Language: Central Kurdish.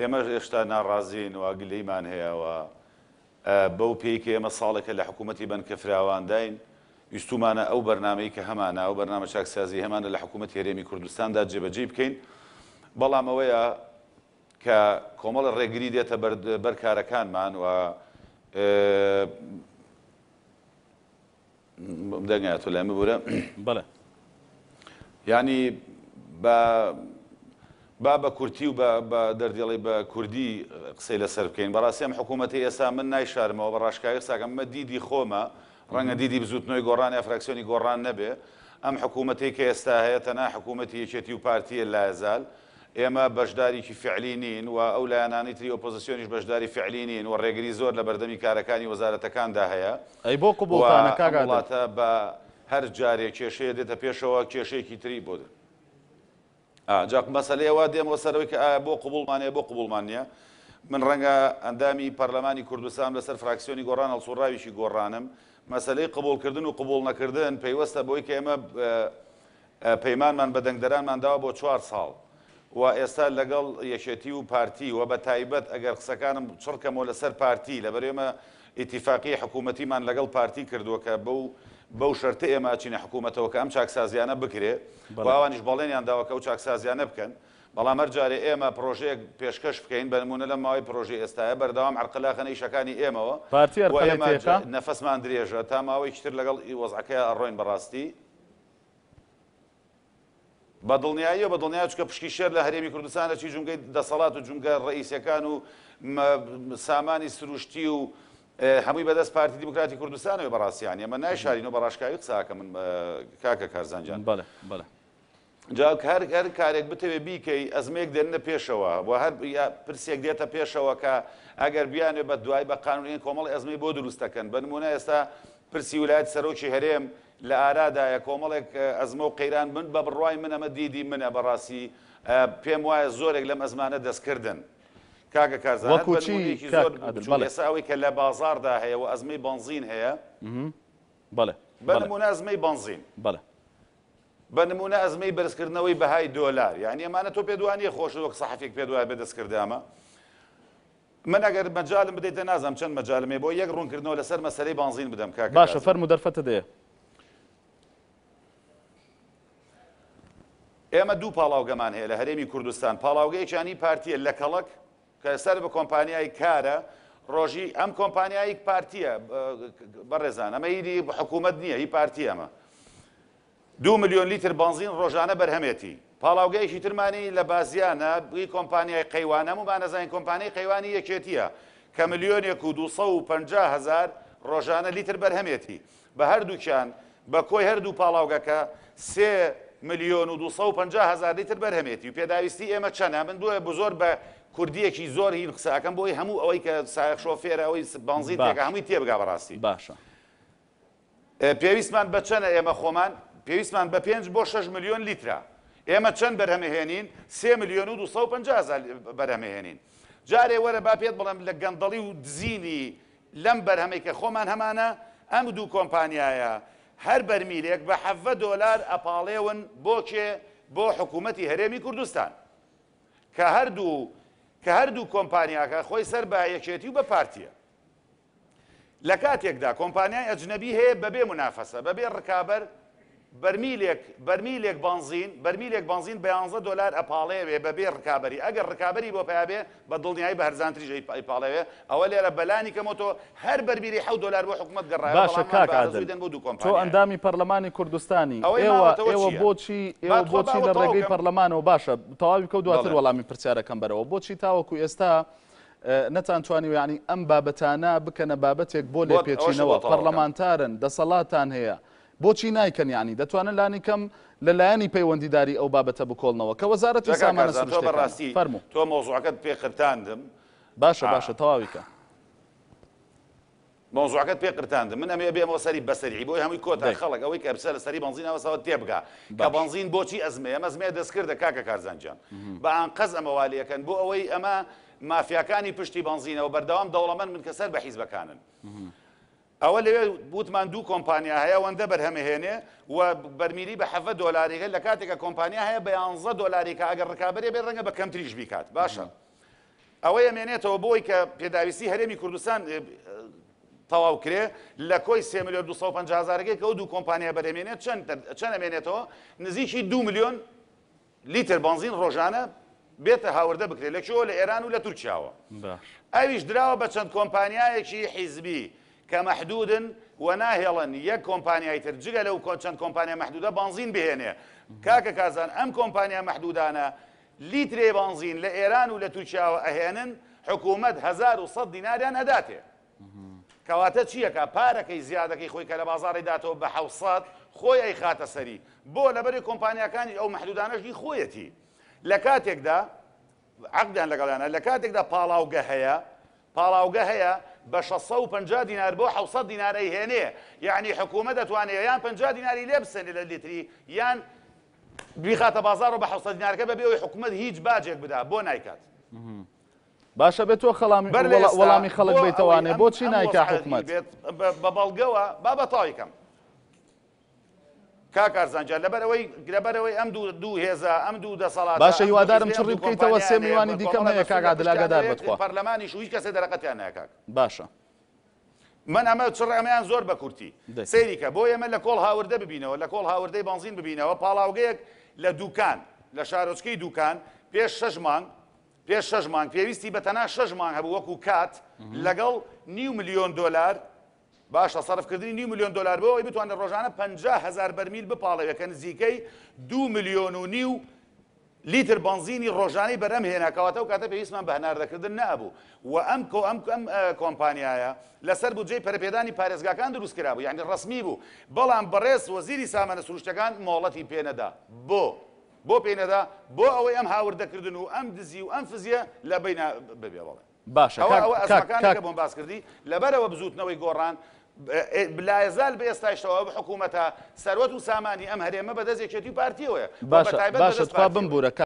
ئێمەش ئێشتا ناڕازین واگلەیمان هەیەەوە بەو پێیکە ئێمە ساڵێکە لە حکوومەتی بنکە فراوانداین ویستومانە ئەو بەرنمەی کە هەمانە ئەو بەرنامە چاکسازی هەمانە لە حکوومەت هێرێمی کوردستاندا جێبەجێ بکەین بەڵام ئەوەیە کە کۆمەڵ ڕێگری دێتە بەرکارەکانمان و دەنگات و لەمە بورە بڵێ ینی بە با بە کورتی و دەردێڵی بە کوردی قسەی لەسەر بکەین بەڕاستی ئەم حکوومەتی ئێستا من نایشارمەوە بە ڕاشکایی ساگەممە دیدی خۆمە ڕەنگە دیدی بزوتنەوەی گۆڕان یافراکسیۆنی گۆڕان نەبێ ئەم حکوومەتی کە ئێستا هەیە تەنا حکوومەتی یەکێتی و پارتیە لازال ئێمە بەشدارێکی فعلی نین و ئەو لایەنانی تری ئۆپۆزیسیۆنیش بەشداری فعلی نین و ڕێگری زۆر لە بەردەمی کارەکانی وەزارەتەکاندا هەیە ئەی بۆ وڵاتە بە هەر جارێک کێشەیە دێتە پێشەوە کێشەیەکی تری بۆ جاق مەسلەیەوە دێمەوە سەرەوەی کە بۆ قوبولمانەیە بۆ قوبولمانە من ڕەنگە ئەندامی پەرلەمانی کوردستان لەسەر فراکسیۆنی گۆڕان ئەڵسوڕاویشی گۆڕانم مەسلەی قبولکردن و قبول نەکردن پێیوەستە بۆی کە ئێمە پەیمانمان بەدەنگدەرانمانداوە بۆ چوار ساڵ و ئێستا لەگەڵ یەشێتی و پارتی و بە تایبەت ئەگەر قسەکانم چڕکەمەوە لەسەر پارتی لەبەرێمە ئیتیفاقی حکوومەتیمان لەگەڵ پارتی کردووە کە بەو بەو شەرتە ئێماچینە حکوومەتەوە کە ئەم چاکسازیانە بکرێ باوانیش بەڵێنیان داواکە و چاکسازیانە بکەن بەڵام هەرجارێ ئێمە پرۆژەیەک پێشکەش بکەین بەنمونە لە ماوەی پرۆژی ئێستاە بەرداوام عرقلاخەنە شەکانی ئێمەوە نەفەسمان درێژە تا ماوەی کتتر لەگەڵ وەزعەکە ڕۆین بەڕاستی بە دڵنیاییە بە دڵنیا چکە پشکی شێر لە هەرێمی کوردستانە چی جونگەی دەسەڵات و جونگە ڕئیسەکان و سامانی سروشتی و هەمووی بەدەست پارتی دیموکراتی کوردستانەوە بەڕاستیان ئەمە نایشارینەوە بە ڕاشکاوی قساکە من کاکە کارزانجان بەڵێ بەڵێ جاک هەر هەر کارێک بتەوێ بیکەی ئەزمەیەک دێنە پێشەوە بۆ هەر پرسێک دێتە پێشەوە کە ئەگەر بیانێ بە دوای بە قانونین کۆمەڵ ئەزمی بۆ دروستەکەن بە نمونە ئێستا پرسی ولایت سەرۆکی هەرێم لە ئارادایە کۆمەڵێک ئەزمە و قەیران بن بە بڕوای منەمە دیدی منە بەڕاستی پێم وایە زۆرێک لەم ئەزمانە دەستکردن. کاگە کارزانەکوچی ئەوی کە لە بازاردا هەیە و ئەزمەی بنزین هەیە بڵێ بەنمونە ئەزمەی بنزین بڵێ بە نمونە ئەزمەی بەرزکردنەوەی بەهای دۆلار یعنی ئەمانە تۆ پێدوانی خۆش وەک سەحفێک پێدوای بەدەستکردامە من ئەگەر مەجاالم بدەیتە نازم چەند مەجاالمێ بۆ یەک ڕوونکردنەوە لەسەر مەسەری بانزین بدەم کا باشە فەرم و دەرفەتە دەیە ئێمە دوو پاڵاوگەمان هەیە لە هەرێمی کوردستان پاڵاوگەیەکیانی پارتیە لە کەڵک کە سەر بە کۆمپانیای کارە ڕۆژی ئەم کۆمپانیایی پارتیە بەڕێزان ئەمە هیری حکوومەت نییە هی پارتی ئەمە دو میلیۆن لیتر بنزین ڕۆژانە بەرهەمێتی پاڵاوگەیشی ترمانی لە بازیانە بی کۆمپانیای قەیوانە و بانەزانین کۆمپانیای قەیوانی یەکێتیە کە میلیۆنێک و 250 هزار ڕۆژانە لیتر بەرهەمێتی بە هەردووکیان بە کۆی هەردوو پاڵاوگەکە سێ میلیۆن و 250 هزار لیتر بەرهەمێتی و پێداویستی ئێمە چەنە من دوێ بزۆر بە کوردیەکی زۆر هین قسەکەم بۆی هەموو ئەوەی کە سایق شۆفێرەوەی بانزی تێکە هەمووی تێبگا بەڕاستی باشە پێویستمان بە چەنە ئێمە خۆمان پێویستمان بە پێنج بۆ 6 میلیۆن لیترا ئێمە چەند بەرهەمەهێنین سێ میلیۆن و 250 بەرهەمەهێنین جارێ وەرە با پێت بڵم لە گەندەڵی و دزینی لەم بەرهەمەی کە خۆمان هەمانە ئەم دوو کۆمپانیایە هەر بەرمیلێک بە حەفە دۆلار ئەپاڵێون بۆ کێ بۆ حکوومەتتی هەرێمی کوردستان کە هەردوو کە هەردوو کۆمپانیاکە خۆی سەر بە یەکێتی و بە پارتیە لە کاتێکدا کۆمپانیای ئەجنەبی هەیە بەبێ منافەسە بەبێ ڕکابەر بەرمیلێک بانزین بەرمیلێک بانزین بە 11 دلار ئەپاڵەیەوێ بەبێ ڕکابی ئەگەر ڕکابی بۆ پێبێ بە دڵنیایی بە هەرزانتری پاڵەوێ ئەوە لێرە بەلانی کەمەوە هەر بەرمیری ح دلار بۆ حکومت گەڕای باشە کاکدن بۆ دوکۆم تۆ ئەندامی پەرلەمانی کوردستانی ئێوە ئێوە بۆچی ئێوە بۆچی لە ڕێگەی پەرلەمانەوە باشە تەواوی کەوت دواتر وەڵامی پرسیارەکەم بەرەوە بۆچی تاوەکو ئێستا. نەتانتوانی ینی ئەم بابەتانە بکەنە بابەتێک بۆ لێ پێچینەوە پەرلەمانتارن دەسەڵاتان هەیە بۆچی نایکەن ینی دەتوانن لانی کەم لەلایەنی پەیوەندیداری ئەو بابەتە بکۆڵنەوە کە وەزارەتی سامانە بەڕاستی فەرمو تۆ مۆزوعەکەت پێ قرتاندم باشە باشە تەواویکە مۆزوعەکەت پێ قرتاندم من ئەمێ بێمەوە سەری بەسەری بۆی هەمووی کۆتا خەڵک ئەوەی کە بسە لە سەری بنزینەوەسەوە تێبگا کە بنزین بۆچی ئەزمێ ئەمە زمێ دەستکردە کاکە کارزانجان بە ئان قەز ئەمەوالیەکەن بۆ ئەوەی ئەمە مافیاکانی پشتی بنزینەوە بەردەوام دەوڵەمەند من کە سەر بە حیزبەکانن. ئەوە لەوێ بوتمان دوو کۆمپانیا هەیە وەندە بەرهەمەهێنێ و بەرمیلی بە حەفە دۆلاریگە لە کاتێکە کۆمپانیا هەیە بە یانزە دۆلاریکە ئەگەر ڕکابێ بێ ڕەنگە بە کەم تریش بیکات باشە ئەوە ئەمێنێتەوە بۆی کە پێداویستی هەرێمی کوردستان تەواو کرێ لە کۆی سێ میلیۆن 250زارگەی کە و دوو کۆمپانیا بەرەمێنێت چەند ئەمێنێتەوە نزیکی دو میلیۆن لیتر بنزین ڕۆژانە بێتە هاوردە بکرێت لە چۆ لە ئێران و لە تورکیاوە ئەویش دراوە بە چەند کۆمپانیایەکی حیزبی. کە مەحدودن و ناهێڵن یەک کۆمپانیای تر جگە لەو کۆچەند کۆمپانیا مەحدودە بانزین بهێنێ کاکە کازان ئەم کۆمپانیا مەحدودانە لیترێ بانزین لە ئێران و لە تووچاوە ئەهێنن حکوومەت 1100 دیناریان هەداتێ کەواتە چیەکە پارەکەی زیادەکەی خۆی کە لە بازاری داتەوە بە حوسات خۆی ئەی خاتە سەری بۆ لەبەری کۆمپانیەکانی ئەو مەحدودانەشی خۆیەتی لە کاتێکدا عقدیان لەگەڵیانە لە کاتێکدا پاڵاوگە هەیە پاڵاوگە هەیە بشصو بنجا دينار بو حوصد دينار اي هيني يعني حكومة دتواني يان بنجا دينار يلبسن الى اللتري يان بيخات بازار و بحوصد دينار كبه بيو حكومة هيج باجيك بدا بو نايكات باشا بتو خلامي ولامي خلق بيتواني بو تشي نايكا حكومة ببالقوة بابا طايكم کاکارزانجا لەبەرەوەی گرەبەرەوەی ئەم دوو دوو هێزا ئەم دوو دەسەڵات باشە هیوادارم چڕی بکەیتەوە سێ میوانی دیکەم نەیە کاگا دلاگەدار بێت پەرلەمانی شووی کەسێ دەرەقەتیان ناکاک باشە من ئەمە چڕەمەیان زۆر بە کورتی سەیریکە بۆ ئێمە لە کۆڵ هاوردە ببینەوە لە کۆڵ هاوردەی بانزین ببینەوە پاڵاوگەیەک لە دوکان لە شارۆچکەی دوکان پێش شەش مانگ پێش شەش مانگ پێویستی بەتەنا شەش مانگ هەبوو وەکو کات لەگەڵ نیو میلیۆن دلار باشە سەرفکردنی نی میلیۆن دلار بەوەی بتوانێت ڕۆژانە 500هزار بەرمیل بپاڵەوەکە نزیکەی دو میلیۆن و نی و لیتر بنزینی ڕۆژانەی بەرەم هێناکەواتە و کاتە پێویستمان بە هەناردەکردن نابوو و ئەم کۆ ئەم ئەم کۆمپانیایە لەسەر بودجێ پەرپێدانی پارێزگاکان دروستکرا بوو یعنی ڕسمی بوو بەڵام بەڕێز وەزیری سامانە سروشتەکان مۆڵەتی پێنەدا بۆ بۆ پێێنەدا بۆ ئەوەی ئەم هاوردەکردن و ئەم دزی و ئەم فزیە لە بینە ببێ بڵێ باشە بۆم باس کردی لەبەرەوە بزوتنەوەی گۆڕان بلایزال بە ئێستاشەوە حکوومەتە سەروەت و سامانی ئەم هەرێمە بەدەستێکێتی پارتیەوە باشە باشە بم بورەکە